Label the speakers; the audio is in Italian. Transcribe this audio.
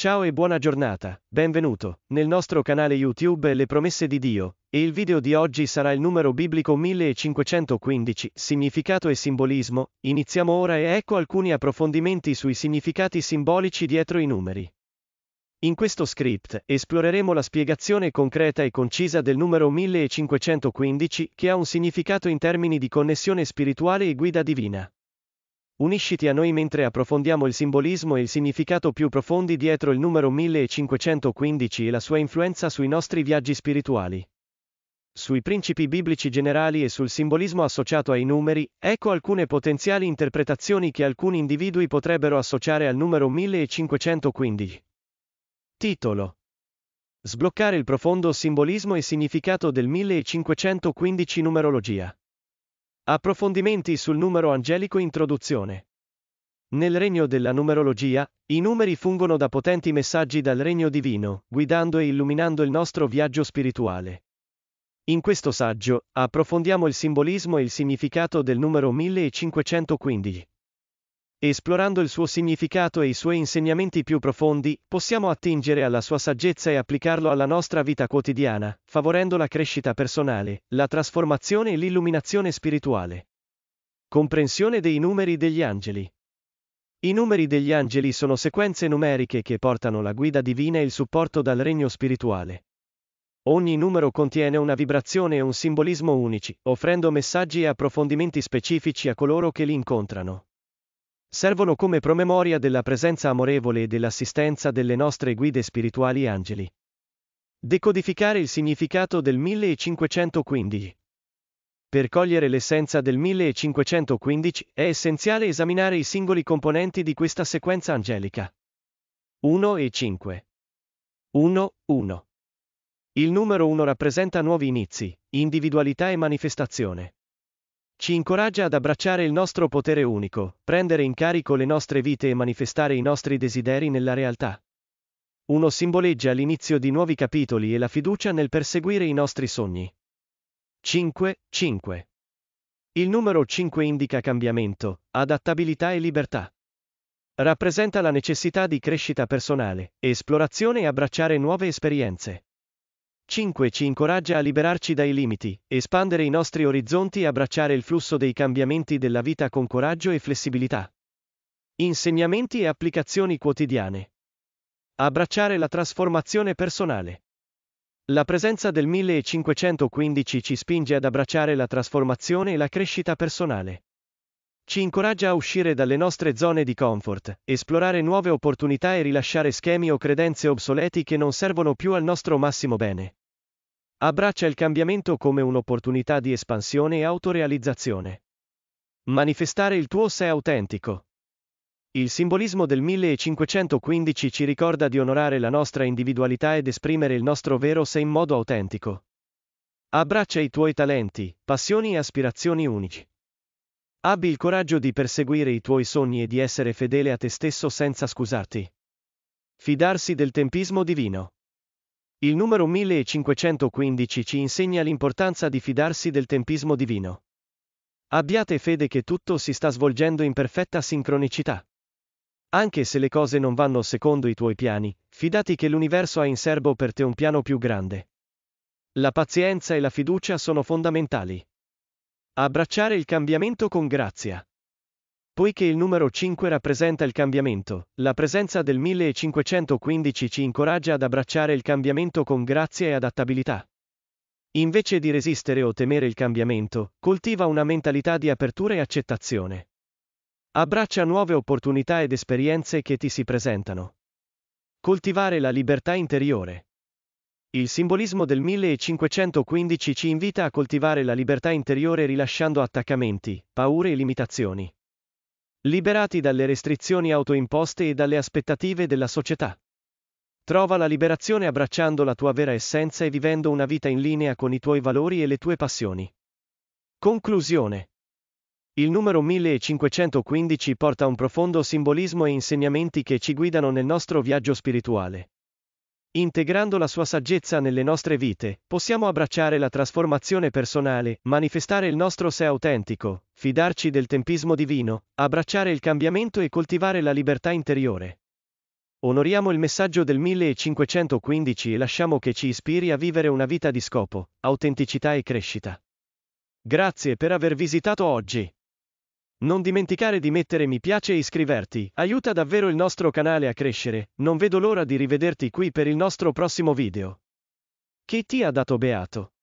Speaker 1: Ciao e buona giornata, benvenuto nel nostro canale YouTube Le promesse di Dio, e il video di oggi sarà il numero biblico 1515, significato e simbolismo, iniziamo ora e ecco alcuni approfondimenti sui significati simbolici dietro i numeri. In questo script esploreremo la spiegazione concreta e concisa del numero 1515 che ha un significato in termini di connessione spirituale e guida divina. Unisciti a noi mentre approfondiamo il simbolismo e il significato più profondi dietro il numero 1515 e la sua influenza sui nostri viaggi spirituali. Sui principi biblici generali e sul simbolismo associato ai numeri, ecco alcune potenziali interpretazioni che alcuni individui potrebbero associare al numero 1515. Titolo. Sbloccare il profondo simbolismo e significato del 1515 numerologia. Approfondimenti sul numero angelico Introduzione. Nel regno della numerologia, i numeri fungono da potenti messaggi dal regno divino, guidando e illuminando il nostro viaggio spirituale. In questo saggio, approfondiamo il simbolismo e il significato del numero 1515. Esplorando il suo significato e i suoi insegnamenti più profondi, possiamo attingere alla sua saggezza e applicarlo alla nostra vita quotidiana, favorendo la crescita personale, la trasformazione e l'illuminazione spirituale. Comprensione dei numeri degli angeli. I numeri degli angeli sono sequenze numeriche che portano la guida divina e il supporto dal regno spirituale. Ogni numero contiene una vibrazione e un simbolismo unici, offrendo messaggi e approfondimenti specifici a coloro che li incontrano. Servono come promemoria della presenza amorevole e dell'assistenza delle nostre guide spirituali angeli. Decodificare il significato del 1515. Per cogliere l'essenza del 1515 è essenziale esaminare i singoli componenti di questa sequenza angelica. 1 e 5. 1, 1. Il numero 1 rappresenta nuovi inizi, individualità e manifestazione. Ci incoraggia ad abbracciare il nostro potere unico, prendere in carico le nostre vite e manifestare i nostri desideri nella realtà. Uno simboleggia l'inizio di nuovi capitoli e la fiducia nel perseguire i nostri sogni. 5. 5. Il numero 5 indica cambiamento, adattabilità e libertà. Rappresenta la necessità di crescita personale, esplorazione e abbracciare nuove esperienze. 5. Ci incoraggia a liberarci dai limiti, espandere i nostri orizzonti e abbracciare il flusso dei cambiamenti della vita con coraggio e flessibilità. Insegnamenti e applicazioni quotidiane. Abbracciare la trasformazione personale. La presenza del 1515 ci spinge ad abbracciare la trasformazione e la crescita personale. Ci incoraggia a uscire dalle nostre zone di comfort, esplorare nuove opportunità e rilasciare schemi o credenze obsoleti che non servono più al nostro massimo bene. Abbraccia il cambiamento come un'opportunità di espansione e autorealizzazione. Manifestare il tuo sé autentico. Il simbolismo del 1515 ci ricorda di onorare la nostra individualità ed esprimere il nostro vero sé in modo autentico. Abbraccia i tuoi talenti, passioni e aspirazioni unici. Abbi il coraggio di perseguire i tuoi sogni e di essere fedele a te stesso senza scusarti. Fidarsi del tempismo divino. Il numero 1515 ci insegna l'importanza di fidarsi del tempismo divino. Abbiate fede che tutto si sta svolgendo in perfetta sincronicità. Anche se le cose non vanno secondo i tuoi piani, fidati che l'universo ha in serbo per te un piano più grande. La pazienza e la fiducia sono fondamentali. Abbracciare il cambiamento con grazia. Poiché il numero 5 rappresenta il cambiamento, la presenza del 1515 ci incoraggia ad abbracciare il cambiamento con grazia e adattabilità. Invece di resistere o temere il cambiamento, coltiva una mentalità di apertura e accettazione. Abbraccia nuove opportunità ed esperienze che ti si presentano. Coltivare la libertà interiore. Il simbolismo del 1515 ci invita a coltivare la libertà interiore rilasciando attaccamenti, paure e limitazioni. Liberati dalle restrizioni autoimposte e dalle aspettative della società. Trova la liberazione abbracciando la tua vera essenza e vivendo una vita in linea con i tuoi valori e le tue passioni. Conclusione. Il numero 1515 porta un profondo simbolismo e insegnamenti che ci guidano nel nostro viaggio spirituale. Integrando la sua saggezza nelle nostre vite, possiamo abbracciare la trasformazione personale, manifestare il nostro sé autentico, fidarci del tempismo divino, abbracciare il cambiamento e coltivare la libertà interiore. Onoriamo il messaggio del 1515 e lasciamo che ci ispiri a vivere una vita di scopo, autenticità e crescita. Grazie per aver visitato oggi. Non dimenticare di mettere mi piace e iscriverti, aiuta davvero il nostro canale a crescere, non vedo l'ora di rivederti qui per il nostro prossimo video. Che ti ha dato beato?